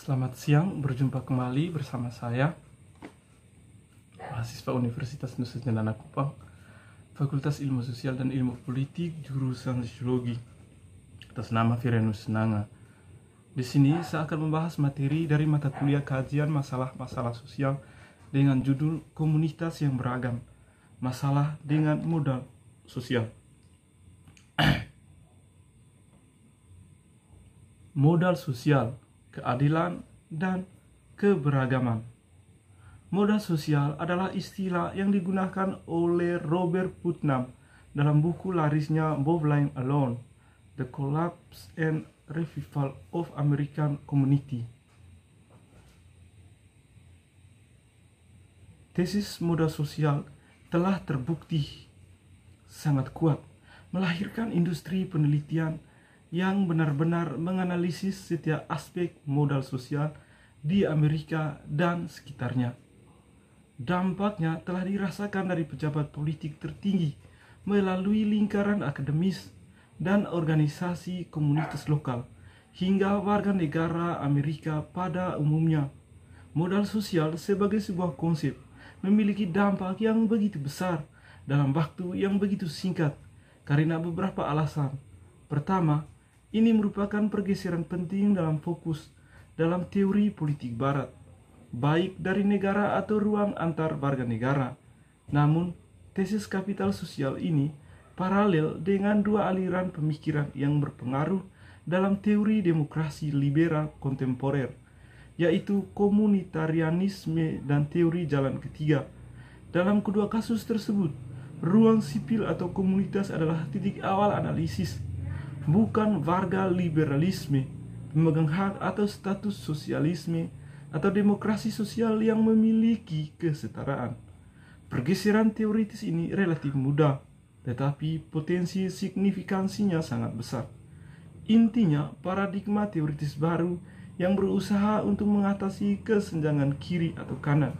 Selamat siang, berjumpa kembali bersama saya mahasiswa Universitas Nusa Cendana Kupang, Fakultas Ilmu Sosial dan Ilmu Politik, jurusan Sosiologi, atas nama Firenus Senanga. Di sini saya akan membahas materi dari mata kuliah kajian masalah-masalah sosial dengan judul Komunitas yang Beragam, Masalah dengan Modal Sosial. Modal sosial keadilan, dan keberagaman. Moda sosial adalah istilah yang digunakan oleh Robert Putnam dalam buku larisnya Bowline Alone, The Collapse and Revival of American Community. Tesis moda sosial telah terbukti sangat kuat melahirkan industri penelitian yang benar-benar menganalisis setiap aspek modal sosial di Amerika dan sekitarnya. Dampaknya telah dirasakan dari pejabat politik tertinggi melalui lingkaran akademis dan organisasi komunitas lokal hingga warga negara Amerika pada umumnya. Modal sosial sebagai sebuah konsep memiliki dampak yang begitu besar dalam waktu yang begitu singkat karena beberapa alasan. Pertama, ini merupakan pergeseran penting dalam fokus dalam teori politik barat, baik dari negara atau ruang antar warga negara. Namun, tesis kapital sosial ini paralel dengan dua aliran pemikiran yang berpengaruh dalam teori demokrasi liberal kontemporer, yaitu komunitarianisme dan teori jalan ketiga. Dalam kedua kasus tersebut, ruang sipil atau komunitas adalah titik awal analisis bukan warga liberalisme, pemegang hak atau status sosialisme, atau demokrasi sosial yang memiliki kesetaraan. Pergeseran teoritis ini relatif mudah, tetapi potensi signifikansinya sangat besar. Intinya, paradigma teoritis baru yang berusaha untuk mengatasi kesenjangan kiri atau kanan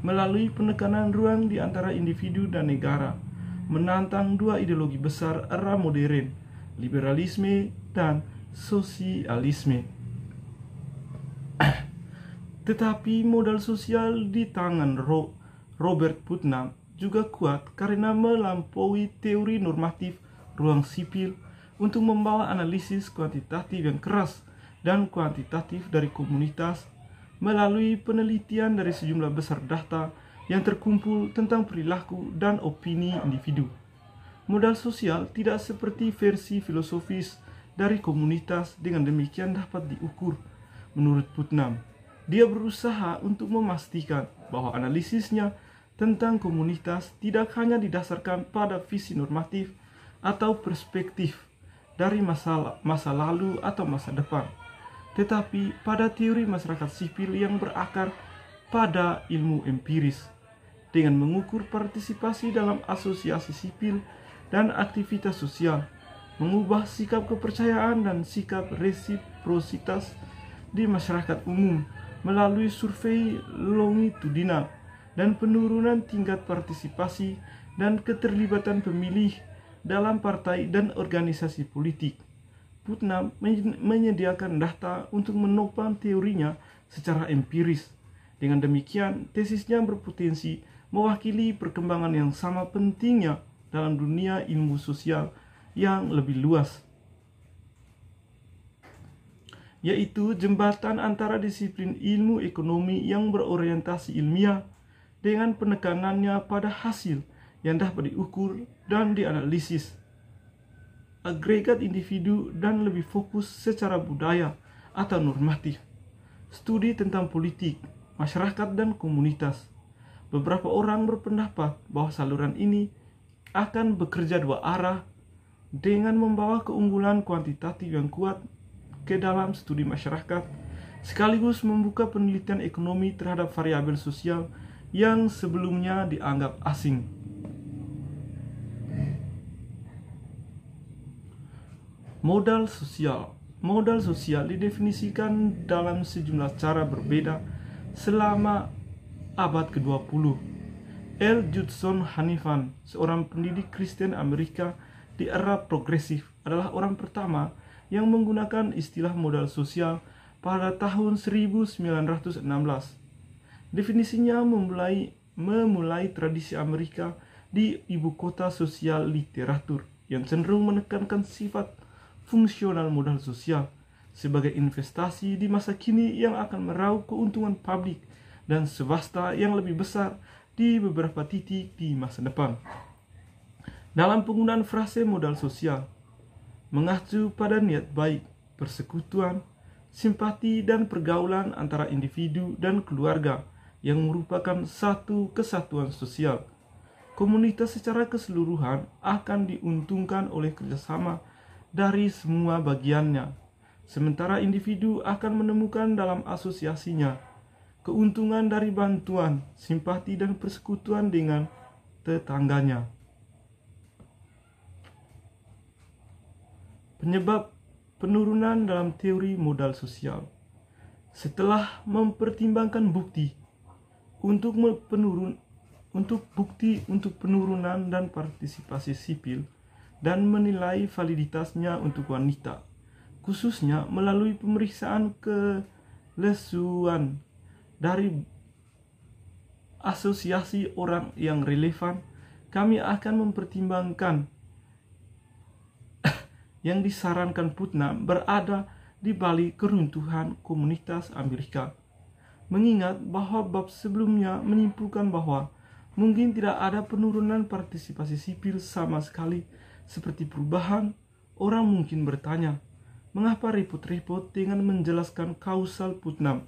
melalui penekanan ruang di antara individu dan negara, menantang dua ideologi besar era modern, liberalisme dan sosialisme. Tetapi modal sosial di tangan Robert Putnam juga kuat karena melampaui teori normatif ruang sipil untuk membawa analisis kuantitatif yang keras dan kuantitatif dari komunitas melalui penelitian dari sejumlah besar data yang terkumpul tentang perilaku dan opini individu. Modal sosial tidak seperti versi filosofis dari komunitas dengan demikian dapat diukur. Menurut Putnam, dia berusaha untuk memastikan bahwa analisisnya tentang komunitas tidak hanya didasarkan pada visi normatif atau perspektif dari masa, masa lalu atau masa depan, tetapi pada teori masyarakat sipil yang berakar pada ilmu empiris. Dengan mengukur partisipasi dalam asosiasi sipil, dan aktivitas sosial, mengubah sikap kepercayaan dan sikap resiprositas di masyarakat umum melalui survei longitudinal dan penurunan tingkat partisipasi dan keterlibatan pemilih dalam partai dan organisasi politik. Putnam menyediakan data untuk menopang teorinya secara empiris. Dengan demikian, tesisnya berpotensi mewakili perkembangan yang sama pentingnya dalam dunia ilmu sosial yang lebih luas, yaitu jembatan antara disiplin ilmu ekonomi yang berorientasi ilmiah dengan penekanannya pada hasil yang dapat diukur dan dianalisis, agregat individu dan lebih fokus secara budaya atau normatif, studi tentang politik, masyarakat dan komunitas. Beberapa orang berpendapat bahwa saluran ini akan bekerja dua arah dengan membawa keunggulan kuantitatif yang kuat ke dalam studi masyarakat, sekaligus membuka penelitian ekonomi terhadap variabel sosial yang sebelumnya dianggap asing. Modal sosial Modal sosial didefinisikan dalam sejumlah cara berbeda selama abad ke-20 L. Judson Hanifan, seorang pendidik Kristen Amerika di era progresif, adalah orang pertama yang menggunakan istilah modal sosial pada tahun 1916. Definisinya memulai memulai tradisi Amerika di ibu kota sosial literatur yang cenderung menekankan sifat fungsional modal sosial sebagai investasi di masa kini yang akan meraup keuntungan publik dan swasta yang lebih besar di beberapa titik di masa depan. Dalam penggunaan frase modal sosial, mengacu pada niat baik, persekutuan, simpati dan pergaulan antara individu dan keluarga yang merupakan satu kesatuan sosial. Komunitas secara keseluruhan akan diuntungkan oleh kerjasama dari semua bagiannya, sementara individu akan menemukan dalam asosiasinya keuntungan dari bantuan, simpati dan persekutuan dengan tetangganya. Penyebab penurunan dalam teori modal sosial. Setelah mempertimbangkan bukti untuk penurun untuk bukti untuk penurunan dan partisipasi sipil dan menilai validitasnya untuk wanita, khususnya melalui pemeriksaan kelesuan dari asosiasi orang yang relevan, kami akan mempertimbangkan yang disarankan Putnam berada di balik keruntuhan komunitas Amerika. Mengingat bahwa bab sebelumnya menyimpulkan bahwa mungkin tidak ada penurunan partisipasi sipil sama sekali seperti perubahan, orang mungkin bertanya, mengapa repot-repot dengan menjelaskan kausal Putnam?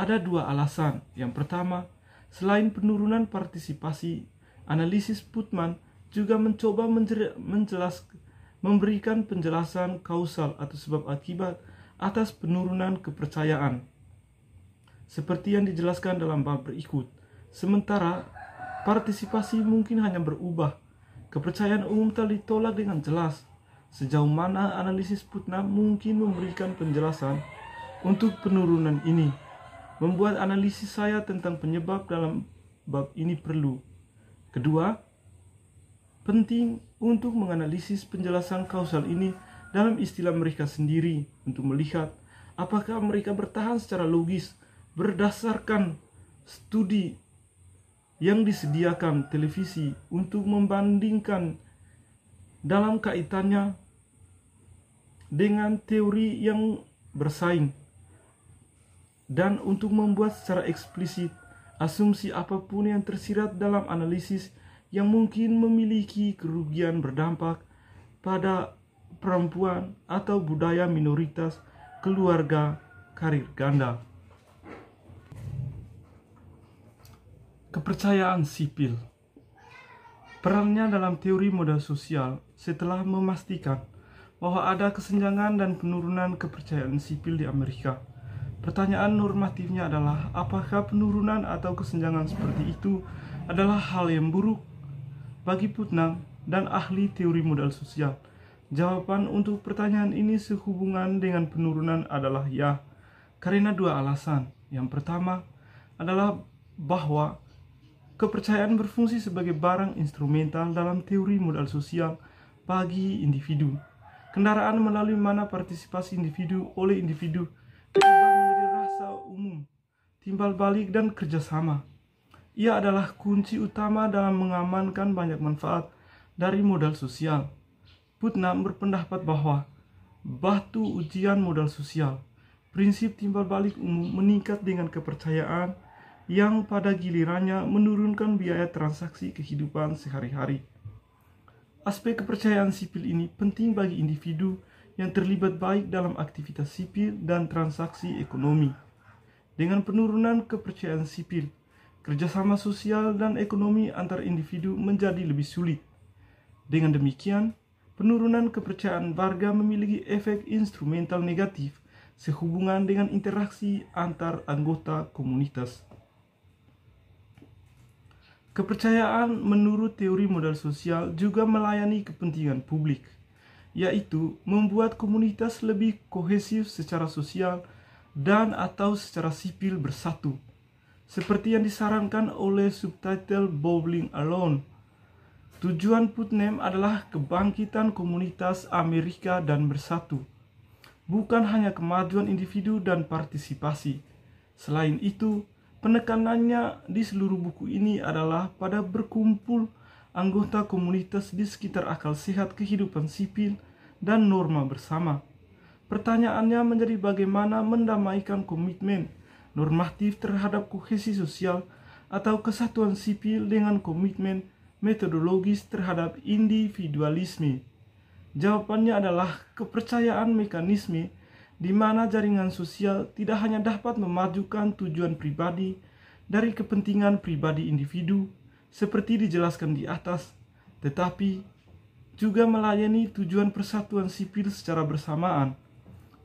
Ada dua alasan. Yang pertama, selain penurunan partisipasi, analisis Putman juga mencoba menjelas, memberikan penjelasan kausal atau sebab akibat atas penurunan kepercayaan. Seperti yang dijelaskan dalam bab berikut. Sementara partisipasi mungkin hanya berubah. Kepercayaan umum telah ditolak dengan jelas. Sejauh mana analisis Putnam mungkin memberikan penjelasan untuk penurunan ini? membuat analisis saya tentang penyebab dalam bab ini perlu. Kedua, penting untuk menganalisis penjelasan kausal ini dalam istilah mereka sendiri untuk melihat apakah mereka bertahan secara logis berdasarkan studi yang disediakan televisi untuk membandingkan dalam kaitannya dengan teori yang bersaing dan untuk membuat secara eksplisit asumsi apapun yang tersirat dalam analisis yang mungkin memiliki kerugian berdampak pada perempuan atau budaya minoritas keluarga karir ganda. Kepercayaan sipil Perannya dalam teori modal sosial setelah memastikan bahwa ada kesenjangan dan penurunan kepercayaan sipil di Amerika – Pertanyaan normatifnya adalah apakah penurunan atau kesenjangan seperti itu adalah hal yang buruk bagi Putnam dan ahli teori modal sosial? Jawaban untuk pertanyaan ini sehubungan dengan penurunan adalah ya, karena dua alasan. Yang pertama adalah bahwa kepercayaan berfungsi sebagai barang instrumental dalam teori modal sosial bagi individu. Kendaraan melalui mana partisipasi individu oleh individu ketimbang umum, timbal balik dan kerjasama. Ia adalah kunci utama dalam mengamankan banyak manfaat dari modal sosial. Putnam berpendapat bahwa batu ujian modal sosial, prinsip timbal balik umum meningkat dengan kepercayaan yang pada gilirannya menurunkan biaya transaksi kehidupan sehari-hari. Aspek kepercayaan sipil ini penting bagi individu yang terlibat baik dalam aktivitas sipil dan transaksi ekonomi dengan penurunan kepercayaan sipil, kerjasama sosial dan ekonomi antar individu menjadi lebih sulit. Dengan demikian, penurunan kepercayaan warga memiliki efek instrumental negatif sehubungan dengan interaksi antar anggota komunitas. Kepercayaan menurut teori modal sosial juga melayani kepentingan publik, yaitu membuat komunitas lebih kohesif secara sosial dan atau secara sipil bersatu, seperti yang disarankan oleh subtitle Bowling Alone. Tujuan Putnam adalah kebangkitan komunitas Amerika dan bersatu, bukan hanya kemajuan individu dan partisipasi. Selain itu, penekanannya di seluruh buku ini adalah pada berkumpul anggota komunitas di sekitar akal sehat kehidupan sipil dan norma bersama Pertanyaannya menjadi bagaimana mendamaikan komitmen normatif terhadap kohesi sosial atau kesatuan sipil dengan komitmen metodologis terhadap individualisme. Jawabannya adalah kepercayaan mekanisme di mana jaringan sosial tidak hanya dapat memajukan tujuan pribadi dari kepentingan pribadi individu seperti dijelaskan di atas, tetapi juga melayani tujuan persatuan sipil secara bersamaan.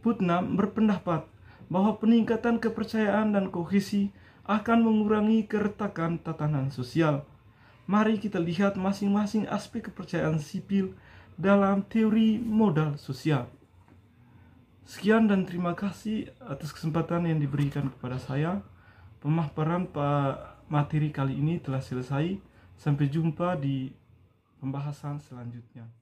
Putnam berpendapat bahwa peningkatan kepercayaan dan kohesi akan mengurangi keretakan tatanan sosial. Mari kita lihat masing-masing aspek kepercayaan sipil dalam teori modal sosial. Sekian dan terima kasih atas kesempatan yang diberikan kepada saya. Pemaparan materi kali ini telah selesai. Sampai jumpa di pembahasan selanjutnya.